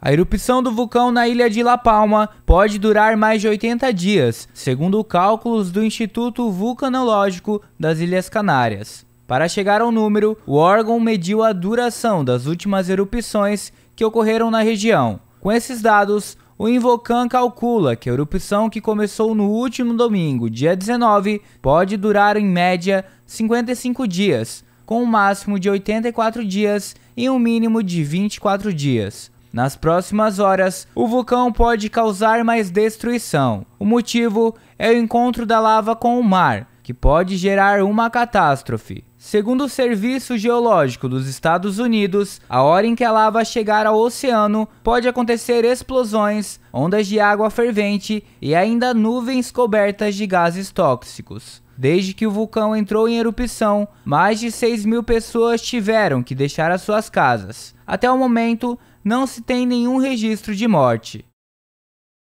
A erupção do vulcão na ilha de La Palma pode durar mais de 80 dias, segundo cálculos do Instituto Vulcanológico das Ilhas Canárias. Para chegar ao número, o órgão mediu a duração das últimas erupções que ocorreram na região. Com esses dados, o Invocan calcula que a erupção que começou no último domingo, dia 19, pode durar em média 55 dias, com um máximo de 84 dias e um mínimo de 24 dias. Nas próximas horas, o vulcão pode causar mais destruição. O motivo é o encontro da lava com o mar, que pode gerar uma catástrofe. Segundo o Serviço Geológico dos Estados Unidos, a hora em que a lava chegar ao oceano, pode acontecer explosões, ondas de água fervente e ainda nuvens cobertas de gases tóxicos. Desde que o vulcão entrou em erupção, mais de 6 mil pessoas tiveram que deixar as suas casas. Até o momento, não se tem nenhum registro de morte.